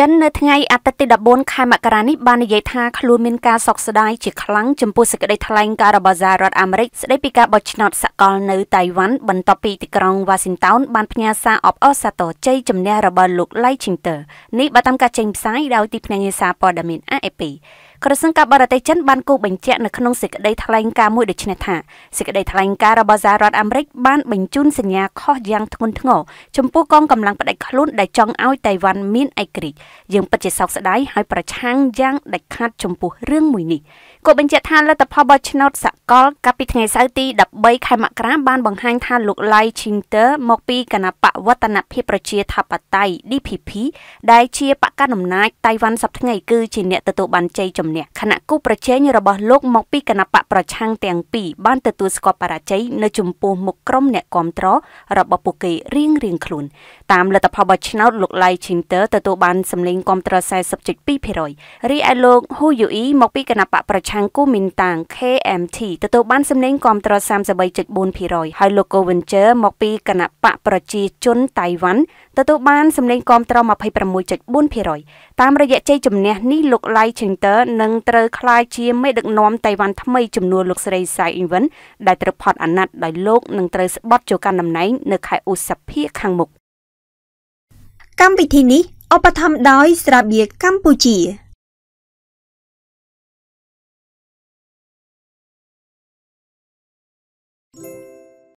ចិននៅថ្ងៃអាទិត្យទី14ខែមករានេះបាននិយាយថាខ្លួនមានការសោកស្ដាយជាខ្លាំងចំពោះសេចក្តីថ្លែងការណ៍របស់សហរដ្ឋអាមេរិកស្តីពីការបោះឆ្នោតសកលនៅតៃវ៉ាន់បន្ទាប់ពីទីក្រុង Washington បានផ្ញើសារអបអរសាទរជ័យជំនះរបស់លោក Lai Ching-te នេះបើតាមការចេញផ្សាយដោយទីភ្នាក់ងារសារព័ត៌មាន AFP ក្រសួងការបរទេសចិនបានគូបញ្ជាក់នៅក្នុងសេចក្តីថ្លែងការណ៍មួយដូចនេះថាសេចក្តីថ្លែងការណ៍របស់សហរដ្ឋអាមេរិកបានបញ្ជូនសញ្ញាខុសយ៉ាងធ្ងន់ធ្ងរចំពោះកងកម្លាំងផ្ដាច់ខ្លួនដែលចង់ឲ្យតៃវ៉ាន់មានឯករាជ្យយើងពិតជាសោកស្ដាយហើយប្រឆាំងយ៉ាងដាច់ខាតចំពោះរឿងមួយនេះគូបញ្ជាក់ថាលទ្ធផលបោះឆ្នោតសកលកាលពីថ្ងៃសៅរ៍ទី13ខែមករាបានបង្ហាញថាលោកឡៃឈីងទ័រមកពីគណបកវឌ្ឍនភាពប្រជាធិបតេយ្យ DPP ដែលជាបកកណ្ដាលអំណាចតៃវ៉ាន់សប្តាហ៍ថ្ងៃគឺជាអ្នកទទួលបានជ័យជំទំនាក់ខណៈគូប្រជែងរបស់លោកមកពីគណបកប្រឆាំងទាំងពីរបានទទួលស្គាល់បរាជ័យនៅចំពោះមុខក្រុមអ្នកគាំទ្ររបស់ពួកគេរៀងរៀងខ្លួនតាមលទ្ធផលបោះឆ្នោតលោកឡៃឈីនទ័រទទួលបានសម្លេងគាំទ្រ40.2%រីឯលោកហ៊ូយូអ៊ីមកពីគណបកប្រឆាំងគូមីនតាំង KMT ទទួលបានសម្លេងគាំទ្រ33.4%ហើយលោកកូវិនជឺមកពីគណបកប្រជាជនតៃវ៉ាន់ទទួលបានសម្លេងគាំទ្រ26.4%តាមរយៈជ័យជំនះនេះលោកឡៃឈីនទ័រនឹងត្រូវក្លាយជាមេដឹកនាំតៃវ៉ាន់ថ្មី ចំនួនលោកស្រីសៃអ៊ីវ៉ាន់ដែលត្រូវផុតអាណត្តិដោយលោកនឹងត្រូវស្បត់ចូលកាន់តំណែងនៅខែឧសភាខាងមុខកម្មវិធីនេះឧបត្ថម្ភដោយ ស្រាបៀកម្ពុជា